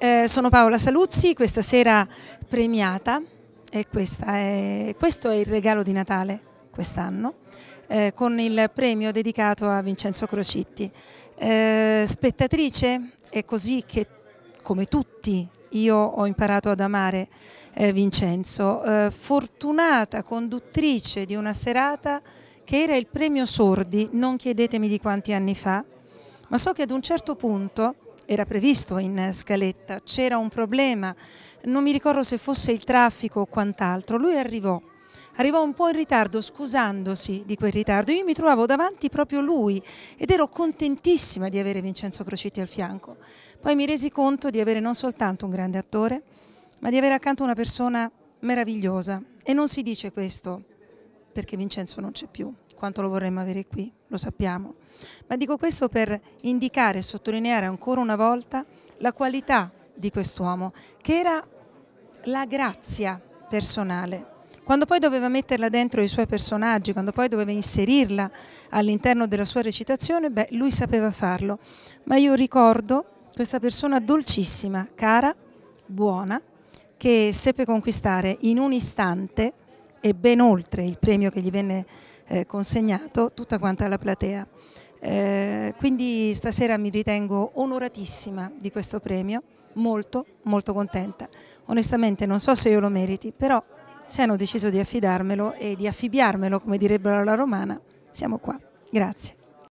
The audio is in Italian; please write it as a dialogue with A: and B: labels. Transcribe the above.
A: Eh, sono Paola Saluzzi, questa sera premiata e è, questo è il regalo di Natale quest'anno eh, con il premio dedicato a Vincenzo Crocitti. Eh, spettatrice è così che come tutti io ho imparato ad amare eh, Vincenzo, eh, fortunata conduttrice di una serata che era il premio Sordi, non chiedetemi di quanti anni fa, ma so che ad un certo punto era previsto in scaletta, c'era un problema, non mi ricordo se fosse il traffico o quant'altro, lui arrivò arrivò un po' in ritardo scusandosi di quel ritardo. Io mi trovavo davanti proprio lui ed ero contentissima di avere Vincenzo Crocitti al fianco. Poi mi resi conto di avere non soltanto un grande attore, ma di avere accanto una persona meravigliosa. E non si dice questo perché Vincenzo non c'è più, quanto lo vorremmo avere qui, lo sappiamo. Ma dico questo per indicare e sottolineare ancora una volta la qualità di quest'uomo, che era la grazia personale. Quando poi doveva metterla dentro i suoi personaggi, quando poi doveva inserirla all'interno della sua recitazione, beh, lui sapeva farlo. Ma io ricordo questa persona dolcissima, cara, buona, che seppe conquistare in un istante e ben oltre il premio che gli venne eh, consegnato, tutta quanta la platea. Eh, quindi stasera mi ritengo onoratissima di questo premio, molto, molto contenta. Onestamente non so se io lo meriti, però se hanno deciso di affidarmelo e di affibbiarmelo, come direbbero alla romana, siamo qua. Grazie.